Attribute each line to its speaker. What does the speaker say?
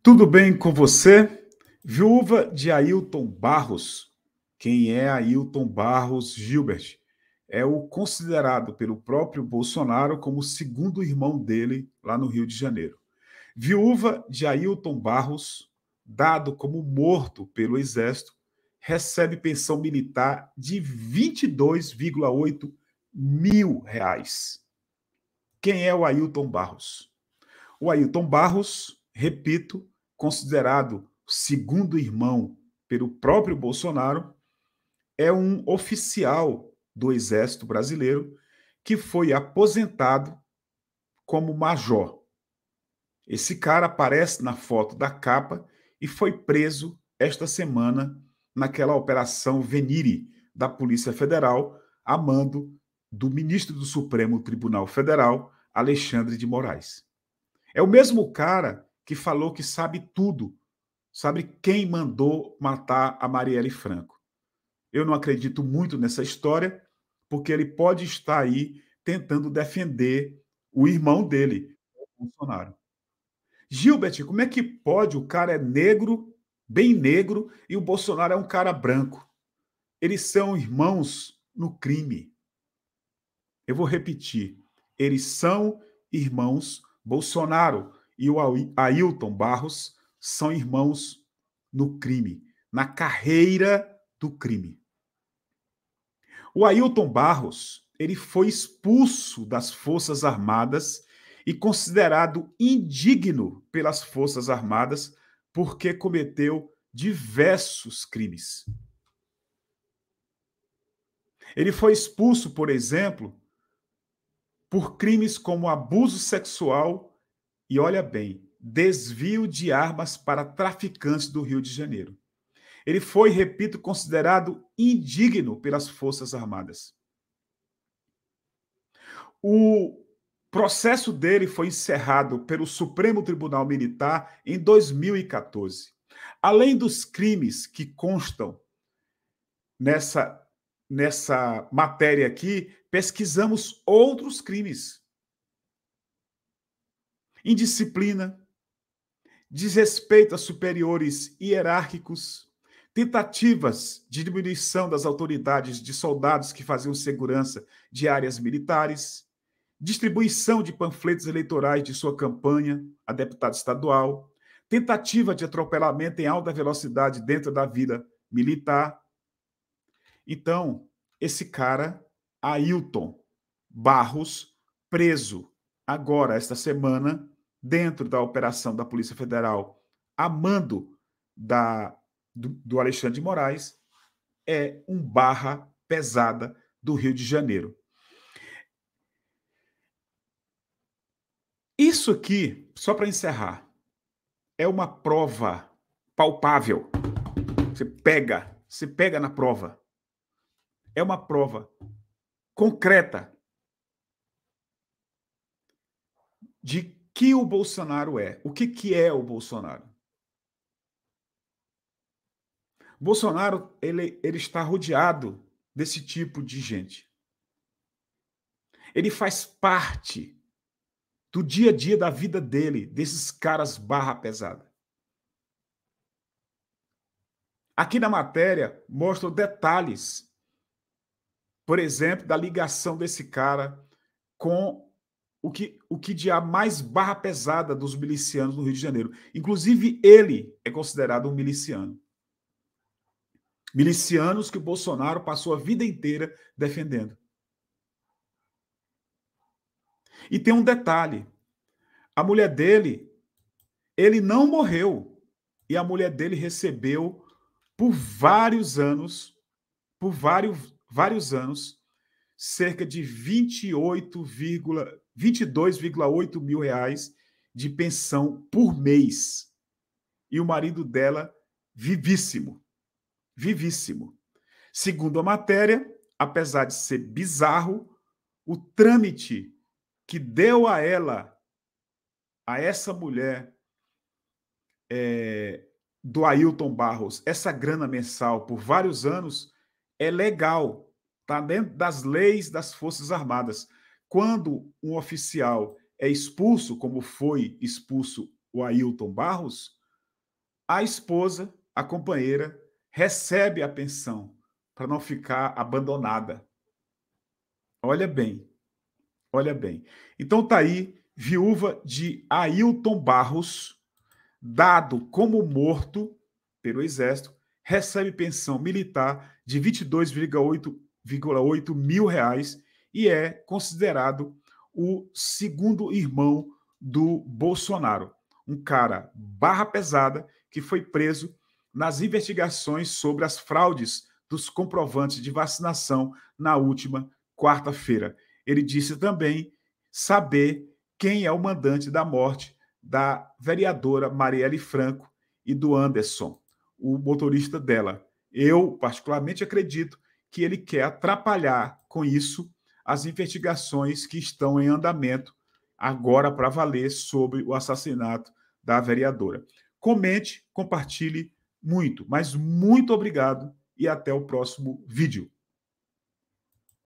Speaker 1: Tudo bem com você? Viúva de Ailton Barros. Quem é Ailton Barros Gilbert? É o considerado pelo próprio Bolsonaro como o segundo irmão dele lá no Rio de Janeiro. Viúva de Ailton Barros, dado como morto pelo Exército, recebe pensão militar de 22,8 mil reais. Quem é o Ailton Barros? O Ailton Barros repito, considerado segundo irmão pelo próprio Bolsonaro, é um oficial do Exército Brasileiro que foi aposentado como major. Esse cara aparece na foto da capa e foi preso esta semana naquela operação Venire da Polícia Federal, a mando do ministro do Supremo Tribunal Federal, Alexandre de Moraes. É o mesmo cara que falou que sabe tudo, sabe quem mandou matar a Marielle Franco. Eu não acredito muito nessa história, porque ele pode estar aí tentando defender o irmão dele, o Bolsonaro. Gilbert, como é que pode? O cara é negro, bem negro, e o Bolsonaro é um cara branco. Eles são irmãos no crime. Eu vou repetir. Eles são irmãos Bolsonaro e o Ailton Barros são irmãos no crime, na carreira do crime. O Ailton Barros, ele foi expulso das Forças Armadas e considerado indigno pelas Forças Armadas porque cometeu diversos crimes. Ele foi expulso, por exemplo, por crimes como abuso sexual e olha bem, desvio de armas para traficantes do Rio de Janeiro. Ele foi, repito, considerado indigno pelas Forças Armadas. O processo dele foi encerrado pelo Supremo Tribunal Militar em 2014. Além dos crimes que constam nessa, nessa matéria aqui, pesquisamos outros crimes indisciplina, desrespeito a superiores hierárquicos, tentativas de diminuição das autoridades de soldados que faziam segurança de áreas militares, distribuição de panfletos eleitorais de sua campanha a deputado estadual, tentativa de atropelamento em alta velocidade dentro da vida militar. Então, esse cara, Ailton Barros, preso agora, esta semana, dentro da operação da Polícia Federal, a mando da, do, do Alexandre de Moraes, é um barra pesada do Rio de Janeiro. Isso aqui, só para encerrar, é uma prova palpável. Você pega, você pega na prova. É uma prova concreta de que o Bolsonaro é. O que, que é o Bolsonaro? Bolsonaro ele, ele está rodeado desse tipo de gente. Ele faz parte do dia a dia da vida dele, desses caras barra pesada. Aqui na matéria mostram detalhes, por exemplo, da ligação desse cara com o que, o que de mais barra pesada dos milicianos no Rio de Janeiro. Inclusive, ele é considerado um miliciano. Milicianos que o Bolsonaro passou a vida inteira defendendo. E tem um detalhe: a mulher dele, ele não morreu. E a mulher dele recebeu por vários anos, por vários, vários anos, cerca de 28, 22,8 mil reais de pensão por mês. E o marido dela, vivíssimo. Vivíssimo. Segundo a matéria, apesar de ser bizarro, o trâmite que deu a ela, a essa mulher, é, do Ailton Barros, essa grana mensal por vários anos, é legal. Está dentro das leis das Forças Armadas quando um oficial é expulso, como foi expulso o Ailton Barros, a esposa, a companheira, recebe a pensão para não ficar abandonada. Olha bem, olha bem. Então tá aí, viúva de Ailton Barros, dado como morto pelo Exército, recebe pensão militar de 22,8 mil reais e é considerado o segundo irmão do Bolsonaro, um cara barra pesada que foi preso nas investigações sobre as fraudes dos comprovantes de vacinação na última quarta-feira. Ele disse também saber quem é o mandante da morte da vereadora Marielle Franco e do Anderson, o motorista dela. Eu, particularmente, acredito que ele quer atrapalhar com isso as investigações que estão em andamento agora para valer sobre o assassinato da vereadora. Comente, compartilhe muito, mas muito obrigado e até o próximo vídeo.